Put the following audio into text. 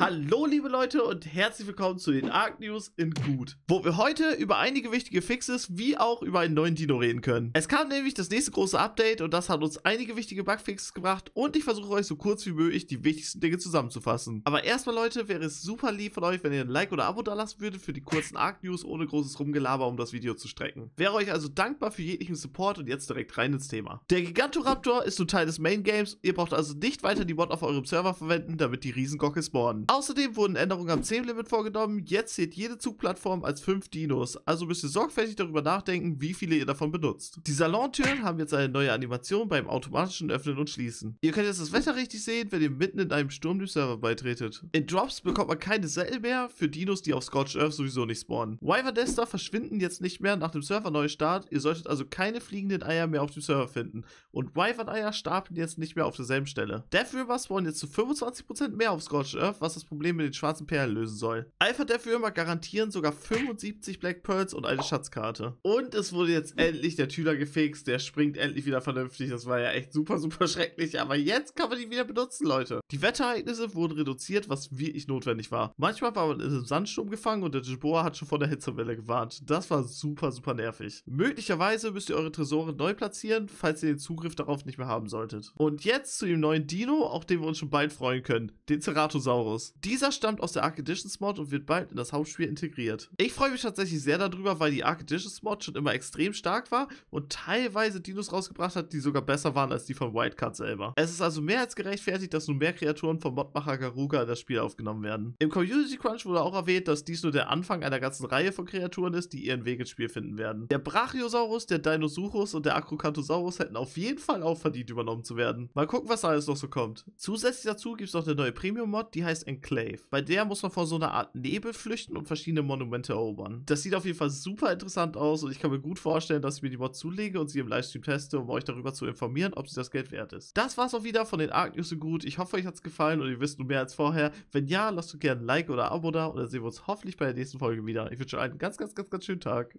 Hallo liebe Leute und herzlich willkommen zu den Arc News in Gut, wo wir heute über einige wichtige Fixes wie auch über einen neuen Dino reden können. Es kam nämlich das nächste große Update und das hat uns einige wichtige Bugfixes gebracht und ich versuche euch so kurz wie möglich die wichtigsten Dinge zusammenzufassen. Aber erstmal Leute, wäre es super lieb von euch, wenn ihr ein Like oder Abo da lassen würdet für die kurzen Arc News ohne großes Rumgelaber, um das Video zu strecken. Wäre euch also dankbar für jeglichen Support und jetzt direkt rein ins Thema. Der Gigantoraptor ist nun Teil des Main Games, ihr braucht also nicht weiter die Mod auf eurem Server verwenden, damit die Riesengocke spawnen. Außerdem wurden Änderungen am 10-Limit vorgenommen. Jetzt zählt jede Zugplattform als 5 Dinos. Also müsst ihr sorgfältig darüber nachdenken, wie viele ihr davon benutzt. Die Salontüren haben jetzt eine neue Animation beim automatischen Öffnen und Schließen. Ihr könnt jetzt das Wetter richtig sehen, wenn ihr mitten in einem Sturm dem Server beitretet. In Drops bekommt man keine Sättel mehr für Dinos, die auf Scorched Earth sowieso nicht spawnen. Wyvern Nester verschwinden jetzt nicht mehr nach dem Server Neustart. Ihr solltet also keine fliegenden Eier mehr auf dem Server finden. Und Wyvern Eier stapeln jetzt nicht mehr auf derselben Stelle. Death Rivers spawnen jetzt zu 25% mehr auf Scorched Earth, was das Problem mit den schwarzen Perlen lösen soll. Alpha Dev Würmer garantieren sogar 75 Black Pearls und eine Schatzkarte. Und es wurde jetzt endlich der Tüler gefixt. Der springt endlich wieder vernünftig. Das war ja echt super, super schrecklich. Aber jetzt kann man die wieder benutzen, Leute. Die Wetterereignisse wurden reduziert, was wirklich notwendig war. Manchmal war man in einem Sandsturm gefangen und der Jeboa hat schon vor der Hitzewelle gewarnt. Das war super, super nervig. Möglicherweise müsst ihr eure Tresore neu platzieren, falls ihr den Zugriff darauf nicht mehr haben solltet. Und jetzt zu dem neuen Dino, auf den wir uns schon bald freuen können. Den Ceratosaurus. Modus. Dieser stammt aus der Arc Editions Mod und wird bald in das Hauptspiel integriert. Ich freue mich tatsächlich sehr darüber, weil die Arc Editions Mod schon immer extrem stark war und teilweise Dinos rausgebracht hat, die sogar besser waren als die von Wildcard selber. Es ist also mehr als gerechtfertigt, dass nun mehr Kreaturen vom Modmacher Garuga in das Spiel aufgenommen werden. Im Community Crunch wurde auch erwähnt, dass dies nur der Anfang einer ganzen Reihe von Kreaturen ist, die ihren Weg ins Spiel finden werden. Der Brachiosaurus, der Dinosuchus und der Acrocanthosaurus hätten auf jeden Fall auch verdient, übernommen zu werden. Mal gucken, was da alles noch so kommt. Zusätzlich dazu gibt es noch eine neue Premium-Mod, die heißt Enclave. Bei der muss man vor so einer Art Nebel flüchten und verschiedene Monumente erobern. Das sieht auf jeden Fall super interessant aus und ich kann mir gut vorstellen, dass ich mir die Mod zulege und sie im Livestream teste, um euch darüber zu informieren, ob sie das Geld wert ist. Das war's auch wieder von den Arc News so gut. Ich hoffe, euch hat es gefallen und ihr wisst nun mehr als vorher. Wenn ja, lasst doch gerne ein Like oder ein Abo da und dann sehen wir uns hoffentlich bei der nächsten Folge wieder. Ich wünsche euch einen ganz, ganz, ganz, ganz schönen Tag.